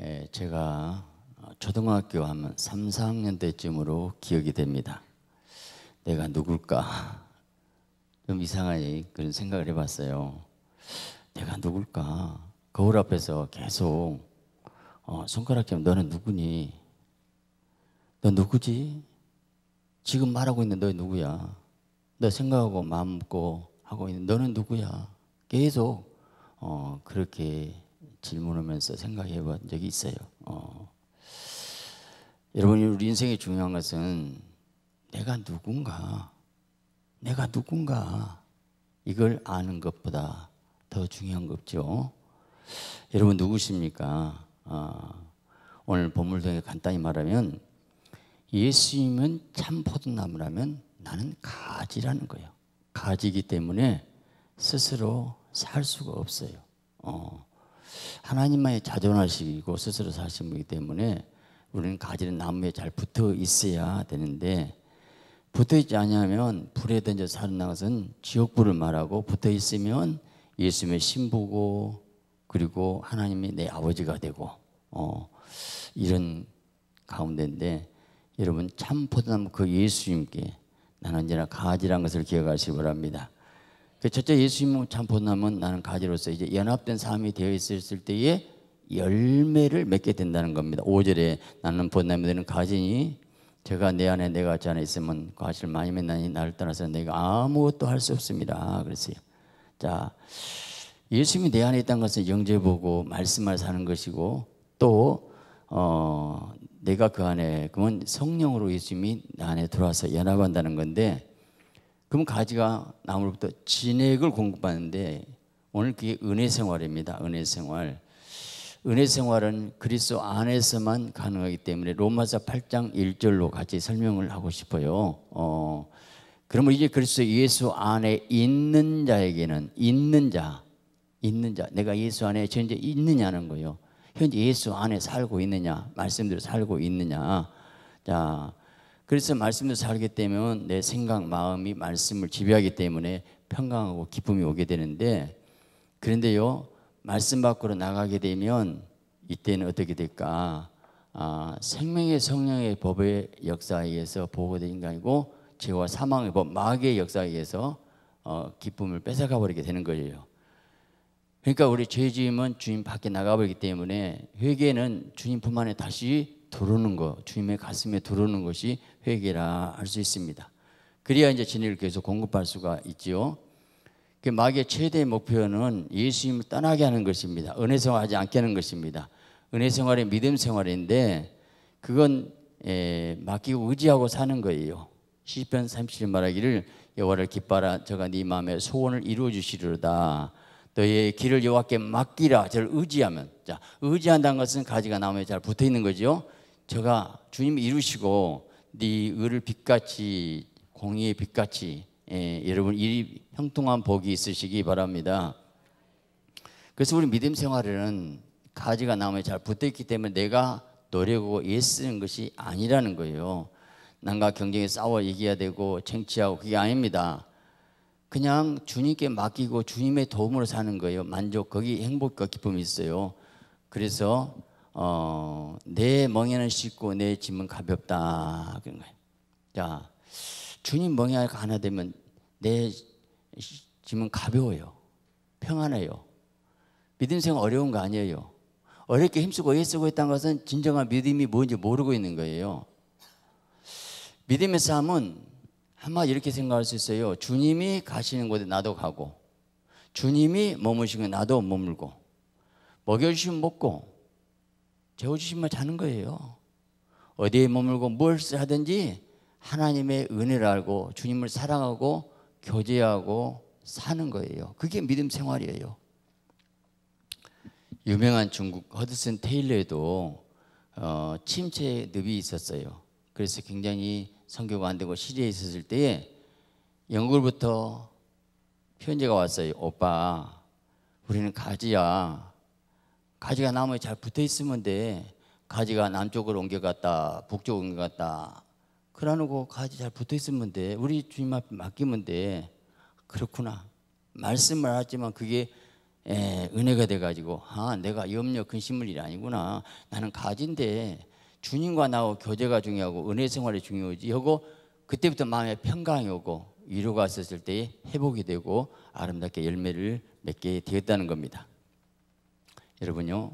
예, 제가 어, 초등학교 한 3, 4학년 때쯤으로 기억이 됩니다. 내가 누굴까? 좀 이상하게 그런 생각을 해봤어요. 내가 누굴까? 거울 앞에서 계속 어, 손가락 좀 너는 누구니? 너 누구지? 지금 말하고 있는 너 누구야? 너 생각하고 마음 먹고 하고 있는 너는 누구야? 계속 어, 그렇게 질문하면서 생각해 본 적이 있어요. 어. 여러분, 우리 인생에 중요한 것은 내가 누군가, 내가 누군가 이걸 아는 것보다 더 중요한 거죠. 여러분, 누구십니까? 어. 오늘 본문 중에 간단히 말하면 예수님은 참 포도나무라면 나는 가지라는 거예요. 가지기 때문에 스스로 살 수가 없어요. 어. 하나님만이 자존하시고 스스로 사시는 분이기 때문에 우리는 가지는 나무에 잘 붙어 있어야 되는데 붙어 있지 않으면 불에 던져 사는 것은 지옥불을 말하고 붙어 있으면 예수님의 신부고 그리고 하나님이 내 아버지가 되고 어, 이런 가운데인데 여러분 참 포도나무 그 예수님께 나는 언제나 가지란 것을 기억하시기 바랍니다. 그 첫째 예수님을 참 보나면 나는 가지로서 이제 연합된 삶이 되어 있을 때에 열매를 맺게 된다는 겁니다. 5절에 나는 보나면 되는 가지니 제가 내 안에 내가 제 안에 있으면 과실 많이 맺나니 나를 떠나서 내가 아무것도 할 수 없습니다. 그랬어요. 자, 예수님이 내 안에 있다는 것은 영재보고 말씀을 사는 것이고 또 어, 내가 그 안에 그건 성령으로 예수님이 나 안에 들어와서 연합한다는 건데 그럼 가지가 나무로부터 진액을 공급받는데 오늘 그게 은혜 생활입니다. 은혜 생활. 은혜 생활은 그리스도 안에서만 가능하기 때문에 로마서 8장 1절로 같이 설명을 하고 싶어요. 어, 그러면 이제 그리스도 예수 안에 있는 자에게는 있는 자, 있는 자, 내가 예수 안에 현재 있느냐는 거예요. 현재 예수 안에 살고 있느냐, 말씀대로 살고 있느냐. 자, 그래서 말씀도 살기 때문에 내 생각, 마음이 말씀을 지배하기 때문에 평강하고 기쁨이 오게 되는데 그런데요 말씀 밖으로 나가게 되면 이때는 어떻게 될까? 아, 생명의 성령의 법의 역사에 의해서 보호된 인간이고 죄와 사망의 법, 마귀의 역사에 의해서 어, 기쁨을 뺏어가 버리게 되는 거예요. 그러니까 우리 죄지은 주님 밖에 나가버리기 때문에 회개는 주님뿐만에 다시 두르는 것, 주님의 가슴에 두르는 것이 회개라 할 수 있습니다. 그래야 이제 진리를 계속 공급할 수가 있지요. 그 마귀의 최대 목표는 예수님을 떠나게 하는 것입니다. 은혜 생활하지 않게 하는 것입니다. 은혜 생활이 믿음 생활인데 그건 에, 예, 맡기고 의지하고 사는 거예요. 시편 37 말하기를 여호와를 기뻐라 저가 네 마음의 소원을 이루어 주시리로다. 너의 길을 여호와께 맡기라. 저를 의지하면 자 의지한다는 것은 가지가 나무에 잘 붙어 있는 거지 제가 주님 이루시고 네 의를 빛같이 공의의 빛같이 예, 여러분 이 형통한 복이 있으시기 바랍니다. 그래서 우리 믿음 생활에는 가지가 나무에 잘 붙어있기 때문에 내가 노력하고 애쓰는 것이 아니라는 거예요. 남과 경쟁에 싸워 이겨야 되고 쟁취하고 그게 아닙니다. 그냥 주님께 맡기고 주님의 도움으로 사는 거예요. 만족, 거기 행복과 기쁨이 있어요. 그래서 어, 내 멍에는 쉽고 내 짐은 가볍다 그런 거예요. 자, 주님 멍에가 하나 되면 내 짐은 가벼워요. 평안해요. 믿음 생활 어려운 거 아니에요. 어렵게 힘쓰고 애쓰고 했다 것은 진정한 믿음이 뭔지 모르고 있는 거예요. 믿음의 삶은 아마 이렇게 생각할 수 있어요. 주님이 가시는 곳에 나도 가고, 주님이 머무시고 나도 머물고, 먹여주시면 먹고, 재워주신말 자는 거예요. 어디에 머물고 무엇을 하든지 하나님의 은혜를 알고 주님을 사랑하고 교제하고 사는 거예요. 그게 믿음 생활이에요. 유명한 중국 허드슨 테일러에도 어, 침체 늪이 있었어요. 그래서 굉장히 성교가 안 되고 시리에 있었을 때에 영국부터 편지가 왔어요. 오빠, 우리는 가지야. 가지가 나무에 잘 붙어 있으면 돼. 가지가 남쪽으로 옮겨갔다, 북쪽으로 옮겨갔다. 그러는거 가지 잘 붙어 있으면 돼. 우리 주님 앞에 맡기면 돼. 그렇구나. 말씀을 하지만 그게 에, 예, 은혜가 돼가지고 아 내가 염려 근심을 일이 아니구나. 나는 가지인데 주님과 나하 교제가 중요하고 은혜 생활이 중요하지. 하고 그때부터 마음에 평강이 오고 위로가 있었을 때 회복이 되고 아름답게 열매를 맺게 되었다는 겁니다. 여러분요.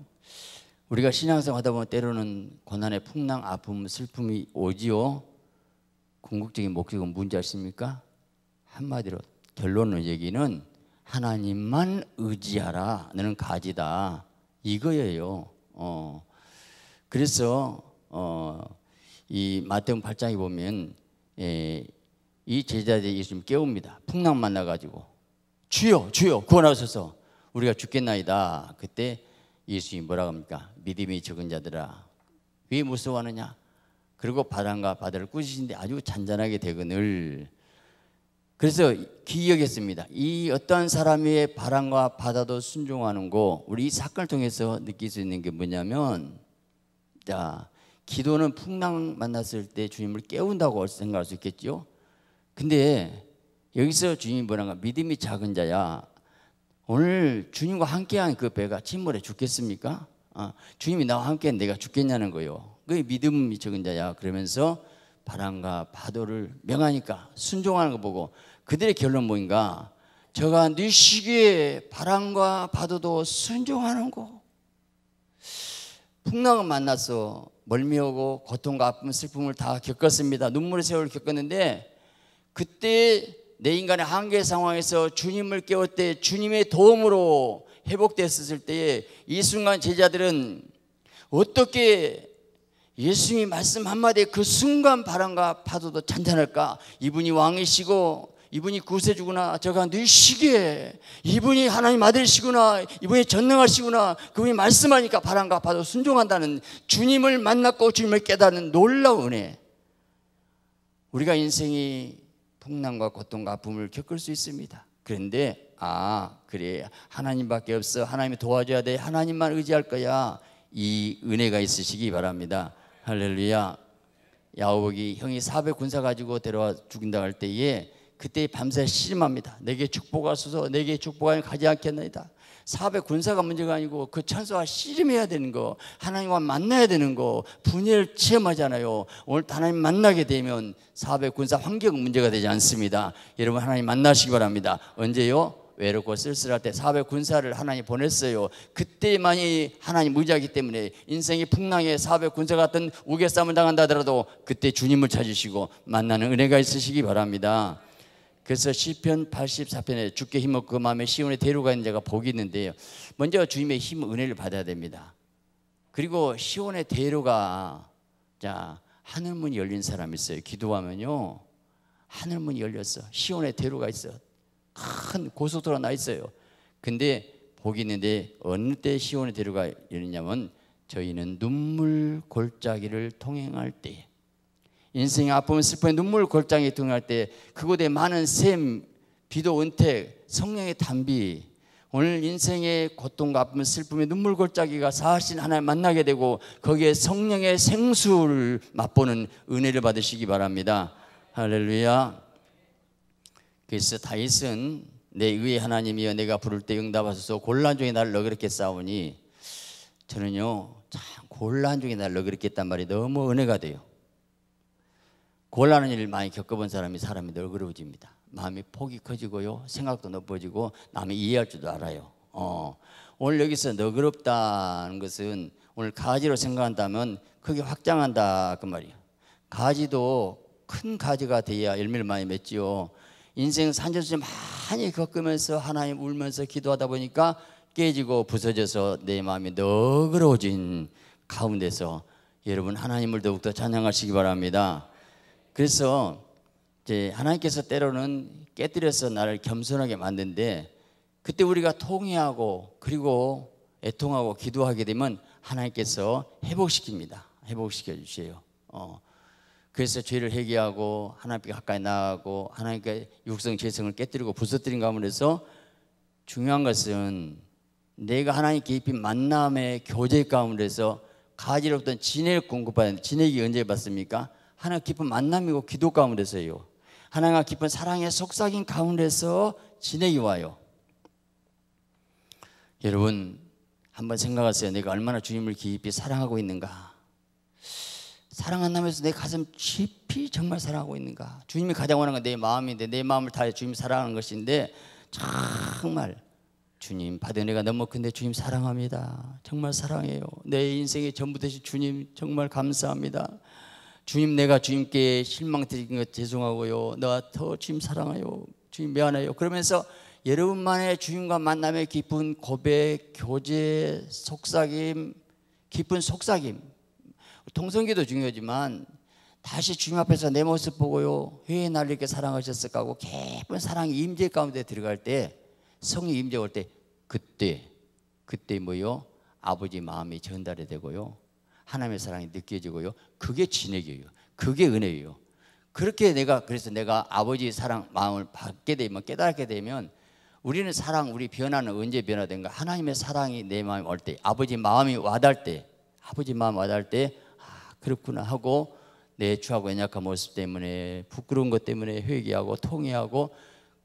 우리가 신앙생활 하다 보면 때로는 고난의 풍랑, 아픔, 슬픔이 오지요. 궁극적인 목적은 뭔지 아십니까? 한마디로 결론은 얘기는 하나님만 의지하라. 너는 가지다. 이거예요. 어. 그래서 어, 이 마태음 8장에 보면 예, 이 제자들이 예수님 깨웁니다. 풍랑 만나가지고 주여 주여 구원하소서 우리가 죽겠나이다. 그때 예수님이 뭐라 합니까? 믿음이 적은 자들아 왜 무서워하느냐? 그리고 바람과 바다를 꾸짖으데 아주 잔잔하게 되거늘 그래서 기억했습니다. 이 어떠한 사람의 바람과 바다도 순종하는 거 우리 이 사건을 통해서 느낄 수 있는 게 뭐냐면 자 기도는 풍랑 만났을 때 주님을 깨운다고 생각할 수 있겠죠. 근데 여기서 주님이 뭐라가 믿음이 작은 자야 오늘 주님과 함께한 그 배가 침몰해 죽겠습니까? 아, 주님이 나와 함께 내가 죽겠냐는 거요. 그게 믿음이 적은 자야. 그러면서 바람과 파도를 명하니까 순종하는 거 보고 그들의 결론 뭔가? 저가 네 시기에 바람과 파도도 순종하는 거. 풍랑을 만나서 멀미하고 고통과 아픔, 슬픔을 다 겪었습니다. 눈물의 세월을 겪었는데 그때 내 인간의 한계 상황에서 주님을 깨울때 주님의 도움으로 회복됐을 때에 이 순간 제자들은 어떻게 예수님이 말씀 한마디에 그 순간 바람과 파도도 찬찬할까? 이분이 왕이시고 이분이 구세주구나 저가 늘시기 이분이 하나님 아들이시구나 이분이 전능하시구나 그분이 말씀하니까 바람과 파도 순종한다는 주님을 만났고 주님을 깨닫는 놀라운 은혜 우리가 인생이 풍랑과 고통과 아픔을 겪을 수 있습니다. 그런데 아 그래 하나님밖에 없어 하나님이 도와줘야 돼 하나님만 의지할 거야 이 은혜가 있으시기 바랍니다. 할렐루야. 야곱이 형이 사배 군사 가지고 데려와 죽인다 할 때에 그때 밤새 씨름합니다. 내게 축복하소서, 내게 축복하니 가지 않겠나이다. 사업의 군사가 문제가 아니고 그 천사와 씨름해야 되는 거, 하나님과 만나야 되는 거, 분열 체험하잖아요. 오늘 하나님 만나게 되면 사업의 군사 환경 문제가 되지 않습니다. 여러분 하나님 만나시기 바랍니다. 언제요? 외롭고 쓸쓸할 때 사업의 군사를 하나님 보냈어요. 그때만이 하나님 무지하기 때문에 인생이 풍랑에 사업의 군사 같은 우겨싸움을 당한다 하더라도 그때 주님을 찾으시고 만나는 은혜가 있으시기 바랍니다. 그래서 시편 84편에 주께 힘없고 그 마음에 시온에 데려가는 자가 복이 있는데요. 먼저 주님의 힘 은혜를 받아야 됩니다. 그리고 시온에 데려가 자 하늘문 열린 사람 있어요. 기도하면요 하늘문 열렸어. 시온에 데려가 있어. 큰 고속도로 나 있어요. 근데 복이 있는데 어느 때 시온에 데려가 있느냐면 저희는 눈물 골짜기를 통행할 때. 인생의 아픔, 슬픔, 눈물 골짜기에 등할 때 그곳에 많은 샘, 비도 은택, 성령의 담비, 오늘 인생의 고통과 아픔, 슬픔의 눈물 골짜기가 사하신 하나님 만나게 되고 거기에 성령의 생수를 맛보는 은혜를 받으시기 바랍니다. 할렐루야. 그래서 다윗은 내 의의 하나님이여 내가 부를 때 응답하소서 곤란 중에 날 너그럽게 싸우니 저는요 참 곤란 중에 날 너그럽게 했단 말이 너무 은혜가 돼요. 곤란한 일을 많이 겪어본 사람이 사람이 널그러워집니다. 마음이 폭이 커지고요. 생각도 넓어지고 남이 이해할 줄도 알아요. 어. 오늘 여기서 너그럽다는 것은 오늘 가지로 생각한다면 크게 확장한다 그 말이에요. 가지도 큰 가지가 돼야 열매를 많이 맺지요. 인생 산전수 많이 겪으면서 하나님 울면서 기도하다 보니까 깨지고 부서져서 내 마음이 너그러워진 가운데서 여러분 하나님을 더욱더 찬양하시기 바랍니다. 그래서 이제 하나님께서 때로는 깨뜨려서 나를 겸손하게 만든데 그때 우리가 통회하고 그리고 애통하고 기도하게 되면 하나님께서 회복시킵니다. 회복시켜 주세요. 어. 그래서 죄를 회개하고 하나님께 가까이 나가고 하나님께 육성 죄성을 깨뜨리고 부서뜨린 가운데 서 중요한 것은 내가 하나님께 입 만남의 교제 가운데서 가지롭던 진액을 공급받는 진액이 언제 받습니까? 하나님 깊은 만남이고 기도 가운데서요. 하나님과 깊은 사랑의 속삭임 가운데서 지내기 와요. 여러분 한번 생각하세요. 내가 얼마나 주님을 깊이 사랑하고 있는가. 사랑한다면서 내 가슴 깊이 정말 사랑하고 있는가. 주님이 가장 원하는 건 내 마음인데 내 마음을 다해 주님 사랑하는 것인데 정말 주님 받은 내가 너무 큰데 주님 사랑합니다. 정말 사랑해요. 내 인생의 전부 되신 주님 정말 감사합니다. 주님 내가 주님께 실망 드린 것 죄송하고요. 내가 더 주님 사랑해요. 주님 미안해요. 그러면서 여러분만의 주님과 만남의 깊은 고백, 교제, 속삭임, 깊은 속삭임. 통성기도 중요하지만 다시 주님 앞에서 내 모습 보고요. 왜 나를 이렇게 사랑하셨을까 하고 깊은 사랑의 임재 가운데 들어갈 때 성령 임재 올때 그때 그때 뭐요? 아버지 마음이 전달이 되고요. 하나님의 사랑이 느껴지고요. 그게 진액이에요. 그게 은혜예요. 그렇게 내가 그래서 내가 아버지의 사랑 마음을 받게 되면 깨닫게 되면 우리는 사랑 우리 변화는 언제 변화된가? 하나님의 사랑이 내 마음에 올 때, 아버지 마음이 와닿을 때, 아버지 마음 와닿을 때, 아 그렇구나 하고 내 주하고 연약한 모습 때문에 부끄러운 것 때문에 회개하고 통회하고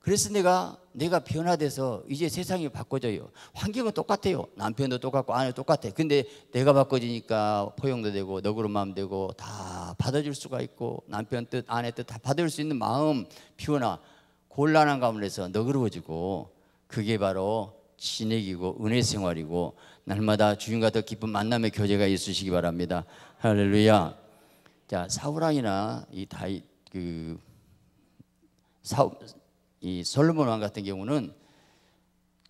그래서 내가 내가 변화돼서 이제 세상이 바꿔져요. 환경은 똑같아요. 남편도 똑같고 아내도 똑같아. 근데 내가 바꿔지니까 포용도 되고 너그러운 마음 되고 다 받아줄 수가 있고 남편 뜻 아내 뜻 다 받을 수 있는 마음 피우나 곤란한 가운데서 너그러워지고 그게 바로 진액이고 은혜 생활이고 날마다 주님과 더 깊은 만남의 교제가 있으시기 바랍니다. 할렐루야. 자 사울왕이나 이 다이 그 사, 이 솔로몬 왕 같은 경우는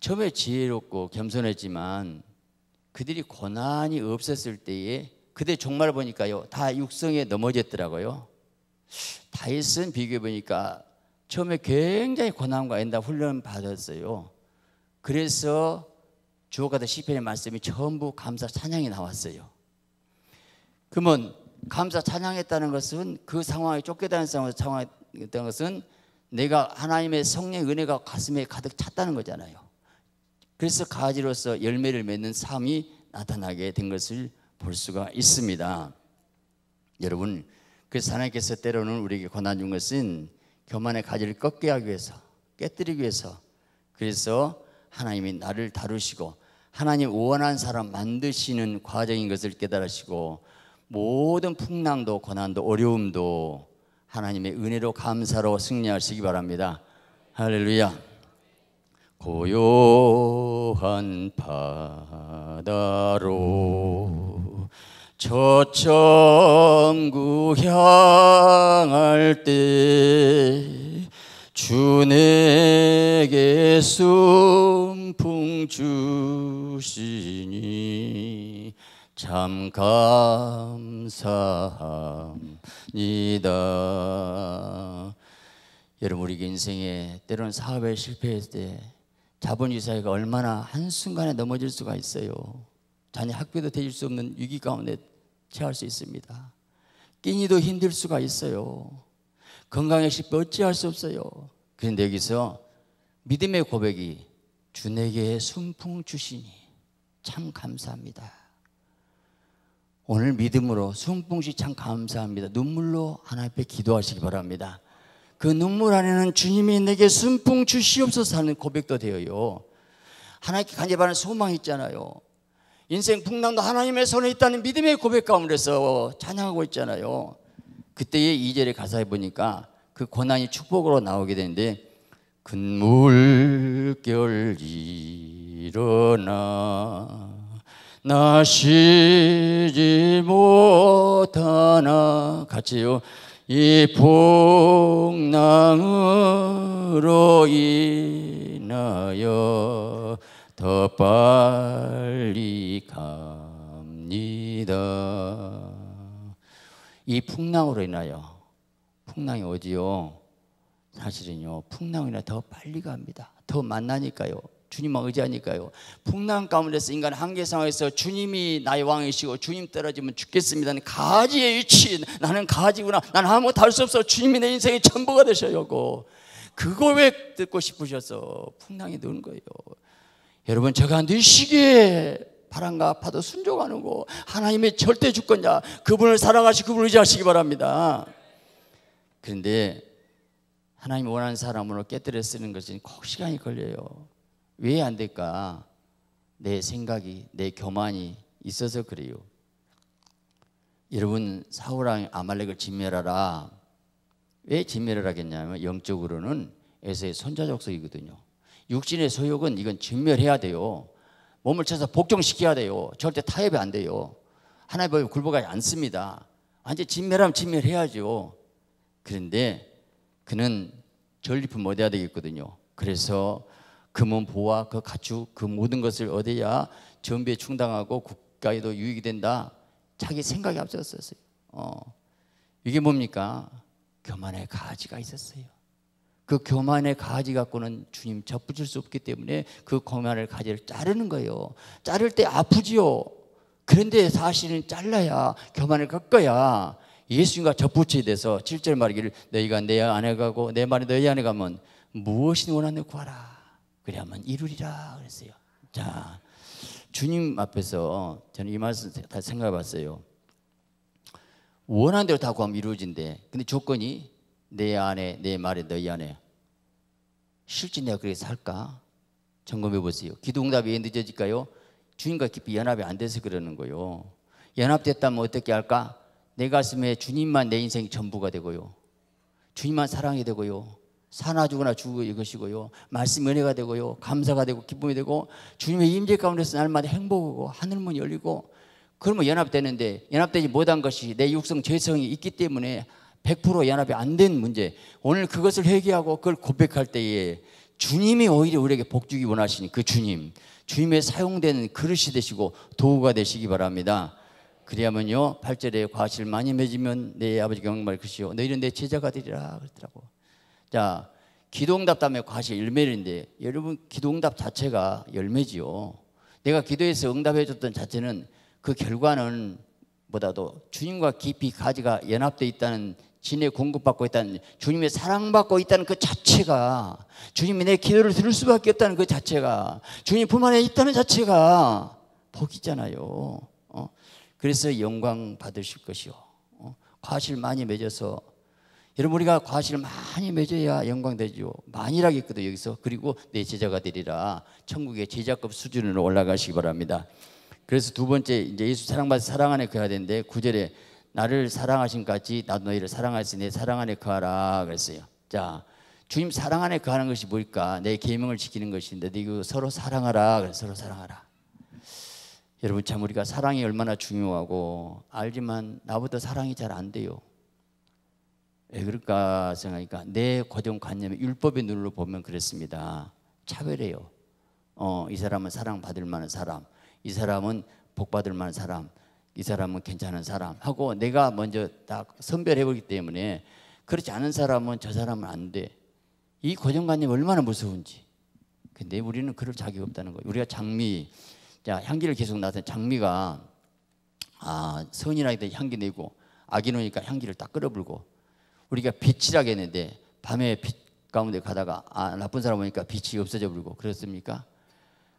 처음에 지혜롭고 겸손했지만 그들이 고난이 없었을 때에 그때 종말 보니까요 다 육성에 넘어졌더라고요. 다윗은 비교해 보니까 처음에 굉장히 고난과 엔다 훈련 받았어요. 그래서 주옥가다 시편의 말씀이 전부 감사 찬양이 나왔어요. 그러면 감사 찬양했다는 것은 그 상황에 쫓겨다는 상황에서 찬양했다는 것은 내가 하나님의 성령 은혜가 가슴에 가득 찼다는 거잖아요. 그래서 가지로서 열매를 맺는 삶이 나타나게 된 것을 볼 수가 있습니다. 여러분, 그 하나님께서 때로는 우리에게 권한 준 것은 교만의 가지를 꺾게 하기 위해서, 깨뜨리기 위해서, 그래서 하나님이 나를 다루시고 하나님 원한 사람 만드시는 과정인 것을 깨달으시고 모든 풍랑도 고난도 어려움도 하나님의 은혜로 감사로 승리하시기 바랍니다. 할렐루야. 고요한 바다로 저 천구 향할 때 주내게 숨풍 주시니 참 감사합니다. 여러분 우리 인생에 때로는 사업에 실패했을 때자본주 사회가 얼마나 한순간에 넘어질 수가 있어요. 자녀 학비도 대줄 수 없는 위기 가운데 처할 수 있습니다. 끼니도 힘들 수가 있어요. 건강에 실패 어찌할 수 없어요. 그런데 여기서 믿음의 고백이 주 내게 순풍 주시니 참 감사합니다. 오늘 믿음으로 송풍시참 감사합니다. 눈물로 하나님 앞에 기도하시기 바랍니다. 그 눈물 안에는 주님이 내게 순풍 주시옵소서 하는 고백도 되어요. 하나님께 간절한 소망이 있잖아요. 인생 풍랑도 하나님의 손에 있다는 믿음의 고백 가운데서 찬양하고 있잖아요. 그때의 이절의 가사에 보니까 그 고난이 축복으로 나오게 되는데 큰 물결 일어나 나시지 못하나 같이요 이 풍랑으로 인하여 더 빨리 갑니다 이 풍랑으로 인하여 풍랑이 어디요? 사실은요 풍랑이나 더 빨리 갑니다 더 만나니까요 주님만 의지하니까요. 풍랑 가운데서 인간 한계 상황에서 주님이 나의 왕이시고 주님 떨어지면 죽겠습니다 가지에 위치 나는 가지구나. 난 아무것도 할 수 없어. 주님이 내 인생의 전부가 되셔요 그거 왜 듣고 싶으셔서 풍랑에 넣은 거예요. 여러분 제가 느시기 바람과 파도 순종하는고 하나님의 절대 주권자 그분을 사랑하시고 그분을 의지하시기 바랍니다. 그런데 하나님 원하는 사람으로 깨뜨려 쓰는 것은 꼭 시간이 걸려요. 왜안 될까? 내 생각이, 내 교만이 있어서 그래요. 여러분, 사우랑 아말렉을 진멸하라. 왜 진멸을 하겠냐면 영적으로는 에서의 손자 족속이거든요. 육신의 소욕은 이건 진멸해야 돼요. 몸을 쳐서 복종시켜야 돼요. 절대 타협이 안 돼요. 하나의 법에 굴복하지 않습니다. 완전 진멸하면 진멸해야죠. 그런데 그는 전리품 못해야 되겠거든요. 그래서 금은 그 보화 그 가축 그 모든 것을 얻어야 전비에 충당하고 국가에도 유익이 된다. 자기 생각이 앞섰었어요. 어. 이게 뭡니까? 교만의 가지가 있었어요. 그 교만의 가지 갖고는 주님 접붙일 수 없기 때문에 그 교만의 가지를 자르는 거예요. 자를 때 아프지요. 그런데 사실은 잘라야 교만을 꺾어야 예수님과 접붙여 돼서 7절 말하기를 너희가 내 안에 가고 내 말이 너희 안에 가면 무엇이 원하는 구하라. 그래야만 이루리라 그랬어요. 자, 주님 앞에서 저는 이 말씀 다 생각해 봤어요. 원한 대로 다 구하면 이루어진대. 근데 조건이 내 안에, 내 말에, 너희 안에. 실제 내가 그렇게 살까? 점검해 보세요. 기도응답이 왜 늦어질까요? 주님과 깊이 연합이 안 돼서 그러는 거요. 연합됐다면 어떻게 할까? 내 가슴에 주님만 내인생 전부가 되고요. 주님만 사랑이 되고요. 사나 주거나 죽어 이것이고요. 말씀 은혜가 되고요. 감사가 되고 기쁨이 되고 주님의 임재 가운데서 날마다 행복하고 하늘문 열리고 그러면 연합되는데 연합되지 못한 것이 내 육성 죄성이 있기 때문에 100% 연합이 안 된 문제. 오늘 그것을 회개하고 그걸 고백할 때에 주님이 오히려 우리에게 복주기 원하시니 그 주님, 주님의 사용되는 그릇이 되시고 도구가 되시기 바랍니다. 그래야만요 8절에 과실 많이 맺으면 내 아버지 경말 크시오 너희는 내 제자가 되리라 그랬더라고. 자, 기도응답담의 과실 열매인데 여러분 기도응답 자체가 열매지요. 내가 기도해서 응답해 줬던 자체는 그 결과는 보다도 주님과 깊이 가지가 연합되어 있다는 진에 공급받고 있다는 주님의 사랑받고 있다는 그 자체가 주님이 내 기도를 들을 수밖에 없다는 그 자체가 주님 품 안에 있다는 자체가 복이잖아요. 어? 그래서 영광 받으실 것이요. 어? 과실 많이 맺어서 여러분 우리가 과실을 많이 맺어야 영광되죠. 많이라겠거든 여기서. 그리고 내 제자가 되리라. 천국의 제자급 수준으로 올라가시기 바랍니다. 그래서 두 번째 이제 예수 사랑받아 사랑 안에 거해야 되는데 구절에 나를 사랑하신 같이 나도 너희를 사랑하였으니 사랑 안에 거하라 그랬어요. 자, 주님 사랑 안에 거하는 것이 뭘까? 내 계명을 지키는 것인데 네 이거 서로 사랑하라. 그래 서로 사랑하라. 여러분 참 우리가 사랑이 얼마나 중요하고 알지만 나보다 사랑이 잘 안 돼요. 왜 그럴까 생각하니까 내 고정관념의 율법의 눈으로 보면 그랬습니다. 차별해요. 어, 이 사람은 사랑받을 만한 사람, 이 사람은 복받을 만한 사람, 이 사람은 괜찮은 사람 하고 내가 먼저 딱 선별해 보기 때문에 그렇지 않은 사람은 저 사람은 안 돼. 이 고정관념이 얼마나 무서운지. 근데 우리는 그럴 자격 없다는 거예요. 우리가 장미, 자, 향기를 계속 나타 장미가 아, 선이나 이때 향기 내고 악이 노니까 향기를 딱 끌어불고 우리가 빛이라고 했는데 밤에 빛 가운데 가다가 아, 나쁜 사람 보니까 빛이 없어져 버리고 그렇습니까?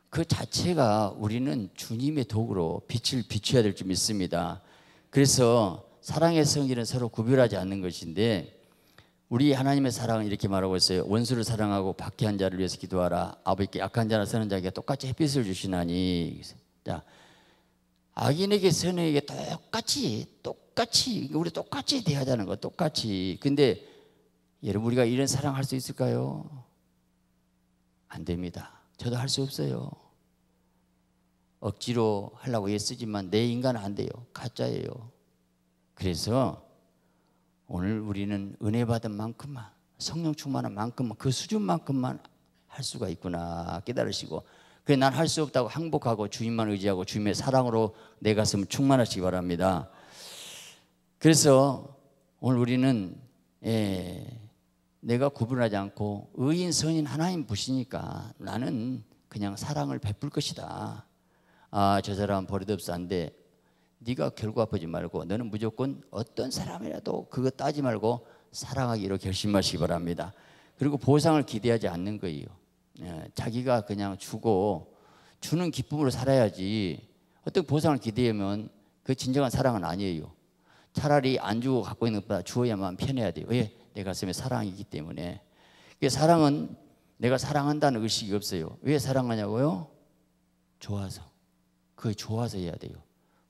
그 자체가 우리는 주님의 도구로 빛을 비춰야 될 줄 믿습니다. 그래서 사랑의 성질은 서로 구별하지 않는 것인데 우리 하나님의 사랑은 이렇게 말하고 있어요. 원수를 사랑하고 박해한 자를 위해서 기도하라. 아버지께 약한 자나 선한 자에게 똑같이 햇빛을 주시나니. 자, 악인에게 선에게 똑같이 똑 똑같이 우리 똑같이 대하자는 거 똑같이. 근데 여러분 우리가 이런 사랑할 수 있을까요? 안 됩니다. 저도 할 수 없어요. 억지로 하려고 애쓰지만 내 인간은 안 돼요. 가짜예요. 그래서 오늘 우리는 은혜 받은 만큼만 성령 충만한 만큼만 그 수준만큼만 할 수가 있구나 깨달으시고 그래 난 할 수 없다고 항복하고 주님만 의지하고 주님의 사랑으로 내 가슴 충만하시기 바랍니다. 그래서 오늘 우리는 예, 내가 구분하지 않고 의인 선인 하나님 보시니까 나는 그냥 사랑을 베풀 것이다. 아, 저 사람 버릇없사한데 네가 결과 보지 말고 너는 무조건 어떤 사람이라도 그거 따지 말고 사랑하기로 결심하시기 바랍니다. 그리고 보상을 기대하지 않는 거예요. 예, 자기가 그냥 주고 주는 기쁨으로 살아야지 어떤 보상을 기대하면 그 진정한 사랑은 아니에요. 차라리 안 주고 갖고 있는 것보다 주어야만 편해야 돼요. 왜? 내 가슴에 사랑이기 때문에. 그 사랑은 내가 사랑한다는 의식이 없어요. 왜 사랑하냐고요? 좋아서. 그게 좋아서 해야 돼요.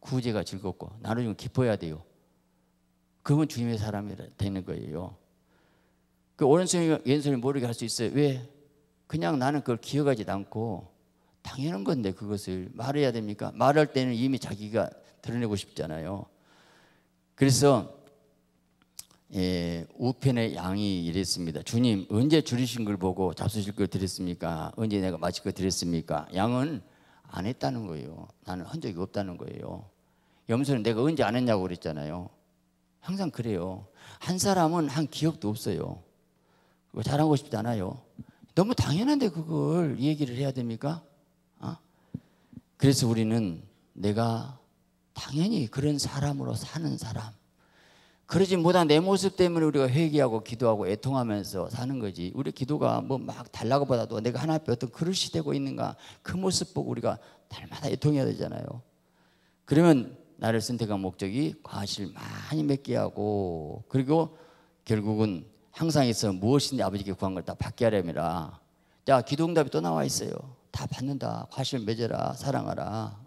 구제가 즐겁고 나누는 기뻐야 돼요. 그건 주님의 사람이 되는 거예요. 그 오른손이 왼손이 모르게 할 수 있어요. 왜? 그냥 나는 그걸 기억하지 않고 당연한 건데 그것을 말해야 됩니까? 말할 때는 이미 자기가 드러내고 싶잖아요. 그래서 예, 우편의 양이 이랬습니다. 주님 언제 줄이신 걸 보고 잡수실 걸 드렸습니까? 언제 내가 마실 걸 드렸습니까? 양은 안 했다는 거예요. 나는 한 적이 없다는 거예요. 염소는 내가 언제 안 했냐고 그랬잖아요. 항상 그래요. 한 사람은 한 기억도 없어요. 그거 자하고 싶지 않아요. 너무 당연한데 그걸 얘기를 해야 됩니까? 어? 그래서 우리는 내가 당연히 그런 사람으로 사는 사람. 그러지 못한 내 모습 때문에 우리가 회개하고 기도하고 애통하면서 사는 거지. 우리 기도가 뭐 막 달라고 보다도 내가 하나 앞에 어떤 그릇이 되고 있는가 그 모습 보고 우리가 날마다 애통해야 되잖아요. 그러면 나를 선택한 목적이 과실 많이 맺게 하고 그리고 결국은 항상 있어 무엇인지 아버지께 구한 걸 다 받게 하렴이라. 자 기도 응답이 또 나와 있어요. 다 받는다. 과실 맺어라. 사랑하라.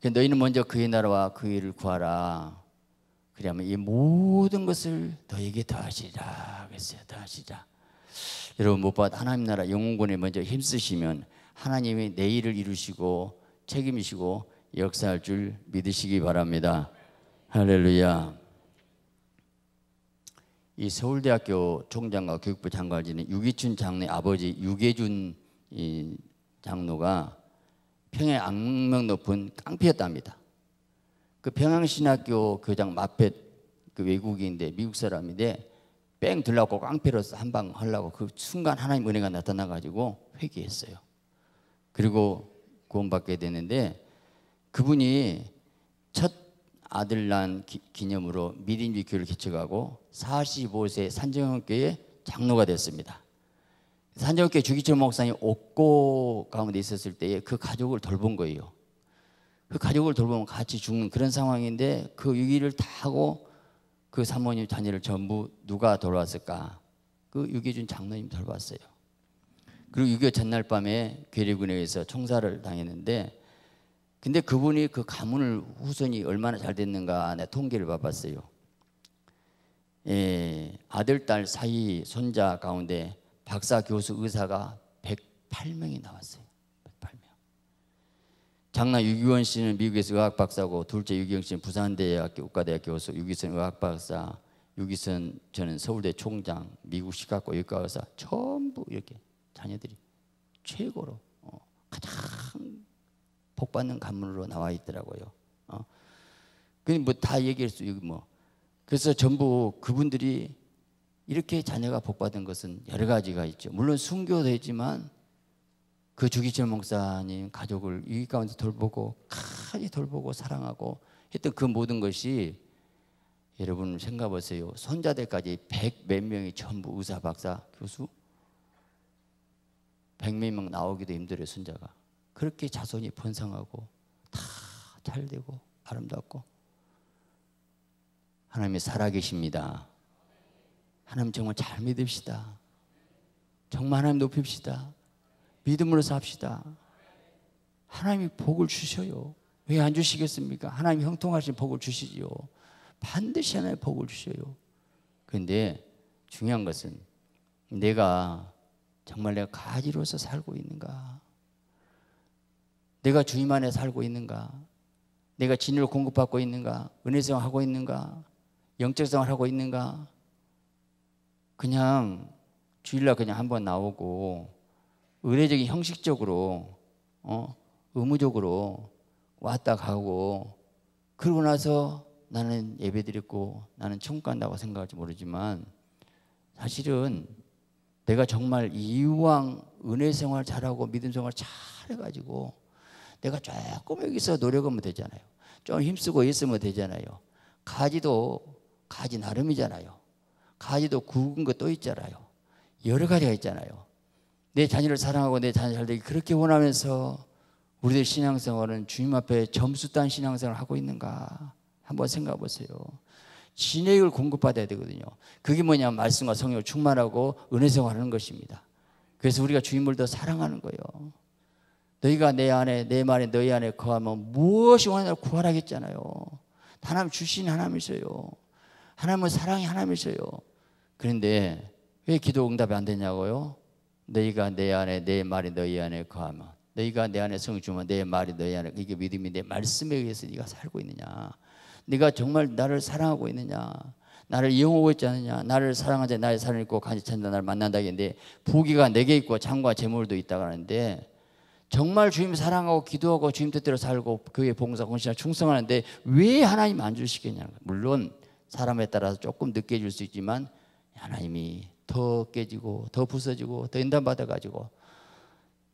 그러니까 너희는 먼저 그의 나라와 그 일을 구하라. 그리면이 모든 것을 너에게 더하시라. 그랬어요. 더하시라. 여러분 무엇보다 하나님 나라 영웅군에 먼저 힘쓰시면 하나님이 내 일을 이루시고 책임이시고 역사할 줄 믿으시기 바랍니다. 할렐루야. 이 서울대학교 총장과 교육부 장관을 지 유기춘 장로의 아버지 유계준 장로가 평양 악명 높은 깡패였답니다. 그 평양신학교 교장 마펫 그 외국인인데 미국 사람인데 뺑 들라고 깡패로서 한 방 하려고 그 순간 하나님 은혜가 나타나가지고 회개했어요. 그리고 구원받게 되는데 그분이 첫 아들 난 기, 념으로 미린주 교를 개척하고 45세 산정교회 장로가 됐습니다. 산정교회 주기철 목사님 옥고 가운데 있었을 때에 그 가족을 돌본 거예요. 그 가족을 돌보면 같이 죽는 그런 상황인데 그 유기를 다 하고 그 사모님 자녀를 전부 누가 돌아왔을까? 그 유기준 장로님 돌봤어요. 그리고 유교 전날 밤에 괴리군에 의해서 총살을 당했는데 근데 그분이 그 가문을 후손이 얼마나 잘 됐는가 내 통계를 봐봤어요. 예, 아들 딸 사이 손자 가운데 박사, 교수, 의사가 108명이 나왔어요. 108명. 장나 유기원 씨는 미국에서 의학 박사고 둘째 유기영 씨는 부산대학교 의과대학 교수, 유기선 의학 박사, 유기선 저는 서울대 총장, 미국 시카고 의과 의사 전부 이렇게 자녀들이 최고로 어, 가장 복받는 간문으로 나와 있더라고요. 어. 그뭐다 얘기할 수 있고 뭐 그래서 전부 그분들이 이렇게 자녀가 복받은 것은 여러 가지가 있죠. 물론 순교되지만 그 주기철 목사님 가족을 위기 가운데 돌보고 가히 돌보고 사랑하고 했던 그 모든 것이 여러분 생각해보세요. 손자들까지 백 몇 명이 전부 의사, 박사, 교수 백 몇 명 나오기도 힘들어요. 손자가. 그렇게 자손이 번성하고 다 잘되고 아름답고 하나님이 살아계십니다. 하나님 정말 잘 믿읍시다. 정말 하나님 높입시다. 믿음으로 삽시다. 하나님이 복을 주셔요. 왜 안 주시겠습니까? 하나님 형통하신 복을 주시지요. 반드시 하나님 복을 주셔요. 근데 중요한 것은 내가 정말 내가 가지로서 살고 있는가? 내가 주님 안에 살고 있는가? 내가 진리로 공급받고 있는가? 은혜성 하고 있는가? 영적성을 하고 있는가? 그냥 주일날 그냥 한번 나오고 의례적인 형식적으로 어? 의무적으로 왔다 가고 그러고 나서 나는 예배 드렸고 나는 천국 간다고 생각할지 모르지만 사실은 내가 정말 이왕 은혜 생활 잘하고 믿음 생활 잘해가지고 내가 조금 여기서 노력하면 되잖아요. 좀 힘쓰고 있으면 되잖아요. 가지도 가지 나름이잖아요. 가지도 굵은 거 또 있잖아요. 여러 가지가 있잖아요. 내 자녀를 사랑하고 내 자녀 잘 되기 그렇게 원하면서 우리들 신앙생활은 주님 앞에 점수 딴 신앙생활을 하고 있는가 한번 생각해 보세요. 진액을 공급받아야 되거든요. 그게 뭐냐면 말씀과 성령 충만하고 은혜 생활하는 것입니다. 그래서 우리가 주님을 더 사랑하는 거예요. 너희가 내 안에 내 말에 너희 안에 거하면 무엇이 원하나 구하라겠잖아요. 하나님 주신 하나님이세요. 하나님은 사랑이 하나님이세요. 그런데 왜 기도 응답이 안 되냐고요? 너희가 내 안에 내 말이 너희 안에 거하면 너희가 내 안에 성 주면 내 말이 너희 안에 이게 믿음이 내 말씀에 의해서 네가 살고 있느냐? 네가 정말 나를 사랑하고 있느냐? 나를 이용하고 있지 않느냐? 나를 사랑하자 나의 사랑 있고 간직한다 나를 만난다 했는데 부귀가 내게 있고 장과 재물도 있다고 하는데 정말 주님 사랑하고 기도하고 주님 뜻대로 살고 교회 봉사 공신을 충성하는데 왜 하나님 안주시겠냐 물론 사람에 따라서 조금 늦게 줄 수 있지만 하나님이 더 깨지고 더 부서지고 더 인담받아 가지고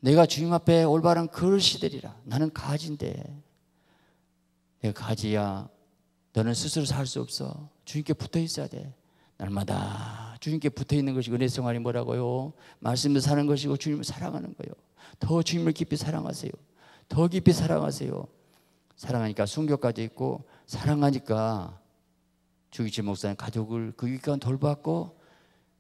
내가 주님 앞에 올바른 그릇이 되리라. 나는 가지인데 내가 가지야 너는 스스로 살 수 없어. 주님께 붙어 있어야 돼. 날마다 주님께 붙어 있는 것이 은혜 생활이 뭐라고요? 말씀도 사는 것이고 주님을 사랑하는 거요. 더 주님을 깊이 사랑하세요. 더 깊이 사랑하세요. 사랑하니까 순교까지 있고 사랑하니까 주기철 목사님 가족을 그 기간 돌봤고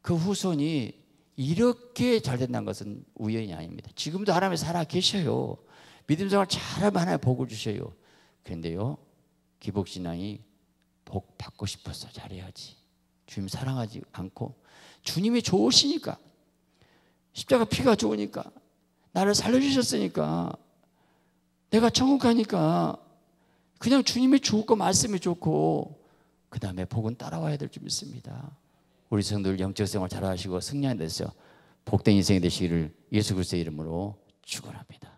그 후손이 이렇게 잘 된다는 것은 우연이 아닙니다. 지금도 하나님이 살아 계셔요. 믿음 생활 잘하면 하나님 복을 주셔요. 그런데요, 기복신앙이 복 받고 싶어서 잘해야지. 주님 사랑하지 않고 주님이 좋으시니까 십자가 피가 좋으니까 나를 살려주셨으니까 내가 천국 가니까 그냥 주님이 좋고 말씀이 좋고 그 다음에 복은 따라와야 될 줄 믿습니다. 우리 성도들 영적 생활 잘하시고 승리하는 서 복된 인생이 되시기를 예수 그리스도의 이름으로 축원합니다.